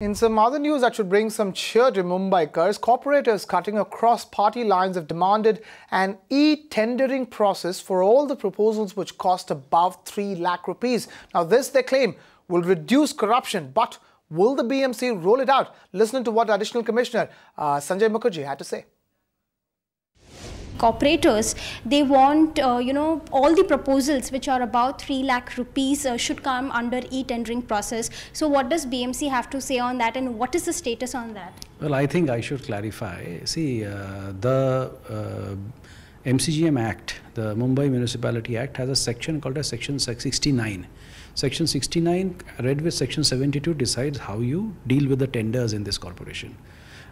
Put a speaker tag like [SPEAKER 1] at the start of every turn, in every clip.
[SPEAKER 1] In some other news that should bring some cheer to Mumbaikars, corporators cutting across party lines have demanded an e-tendering process for all the proposals which cost above 3 lakh rupees. Now this, they claim, will reduce corruption, but will the BMC roll it out? Listen to what Additional Commissioner uh, Sanjay Mukherjee had to say
[SPEAKER 2] cooperators, they want, uh, you know, all the proposals which are about 3 lakh rupees uh, should come under e-tendering process. So what does BMC have to say on that and what is the status on that?
[SPEAKER 3] Well, I think I should clarify. See, uh, the MCGM Act, the Mumbai Municipality Act, has a section called a Section 69. Section 69, read with Section 72, decides how you deal with the tenders in this corporation.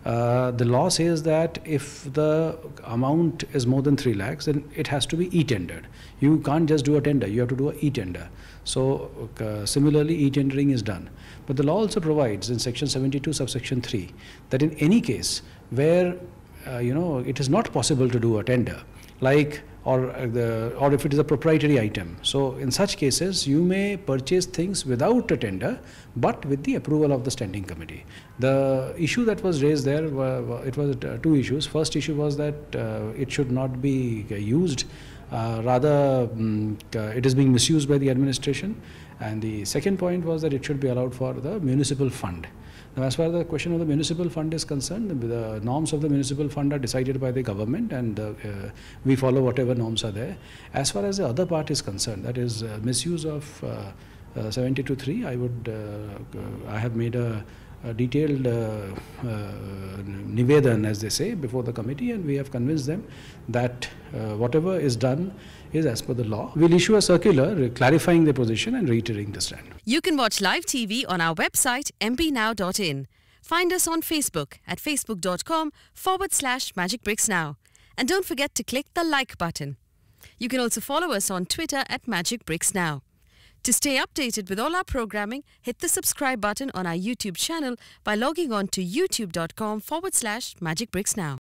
[SPEAKER 3] Uh, the law says that if the amount is more than 3 lakhs, then it has to be e-tendered. You can't just do a tender, you have to do an e-tender. So uh, similarly, e-tendering is done. But the law also provides in section 72, subsection 3, that in any case where uh, you know, it is not possible to do a tender, like or uh, the or if it is a proprietary item. So in such cases, you may purchase things without a tender, but with the approval of the standing committee. The issue that was raised there, it was uh, two issues. First issue was that uh, it should not be uh, used. Uh, rather um, uh, it is being misused by the administration and the second point was that it should be allowed for the municipal fund now, as far as the question of the municipal fund is concerned, the norms of the municipal fund are decided by the government and uh, we follow whatever norms are there. As far as the other part is concerned, that is uh, misuse of uh, uh, 72.3, I would, I have made a a detailed uh, uh, nivedan, as they say, before the committee, and we have convinced them that uh, whatever is done is as per the law. We'll issue a circular clarifying the position and reiterating the stand.
[SPEAKER 4] You can watch live TV on our website mbnow.in. Find us on Facebook at facebook.com forward slash magicbricksnow. And don't forget to click the like button. You can also follow us on Twitter at magicbricksnow. To stay updated with all our programming, hit the subscribe button on our YouTube channel by logging on to youtube.com forward slash magicbricks now.